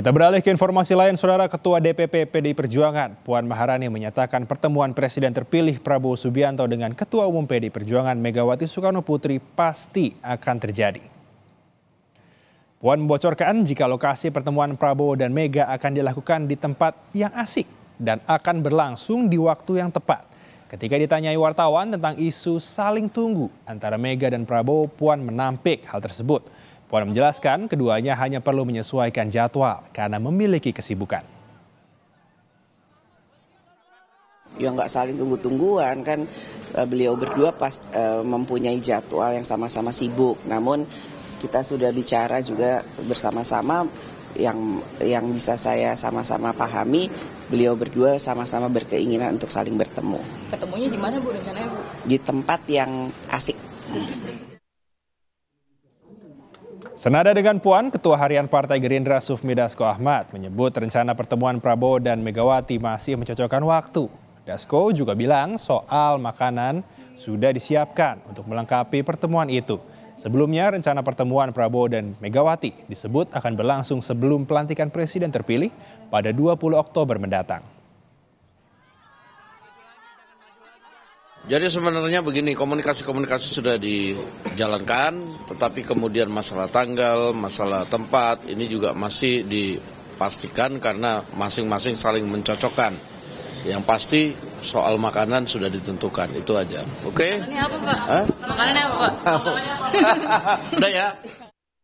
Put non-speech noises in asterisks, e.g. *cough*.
Kita beralih ke informasi lain, Saudara Ketua DPP PDI Perjuangan, Puan Maharani menyatakan pertemuan Presiden terpilih Prabowo Subianto dengan Ketua Umum PDI Perjuangan Megawati Soekarno Putri pasti akan terjadi. Puan membocorkan jika lokasi pertemuan Prabowo dan Mega akan dilakukan di tempat yang asik dan akan berlangsung di waktu yang tepat. Ketika ditanyai wartawan tentang isu saling tunggu antara Mega dan Prabowo, Puan menampik hal tersebut. Puan menjelaskan keduanya hanya perlu menyesuaikan jadwal karena memiliki kesibukan. Ya nggak saling tunggu-tungguan kan eh, beliau berdua pas uh, mempunyai jadwal yang sama-sama sibuk. Namun kita sudah bicara juga bersama-sama yang yang bisa saya sama-sama pahami beliau berdua sama-sama berkeinginan untuk saling bertemu. Ketemunya di mana Bu rencananya Bu? Di tempat yang asik. *laughs* Senada dengan Puan, Ketua Harian Partai Gerindra Sufmi Dasko Ahmad menyebut rencana pertemuan Prabowo dan Megawati masih mencocokkan waktu. Dasko juga bilang soal makanan sudah disiapkan untuk melengkapi pertemuan itu. Sebelumnya rencana pertemuan Prabowo dan Megawati disebut akan berlangsung sebelum pelantikan presiden terpilih pada 20 Oktober mendatang. Jadi sebenarnya begini, komunikasi-komunikasi sudah dijalankan, tetapi kemudian masalah tanggal, masalah tempat, ini juga masih dipastikan karena masing-masing saling mencocokkan. Yang pasti soal makanan sudah ditentukan, itu aja. Oke? Okay? Makanannya apa, Pak? Makanannya apa, Pak? *laughs* Udah ya?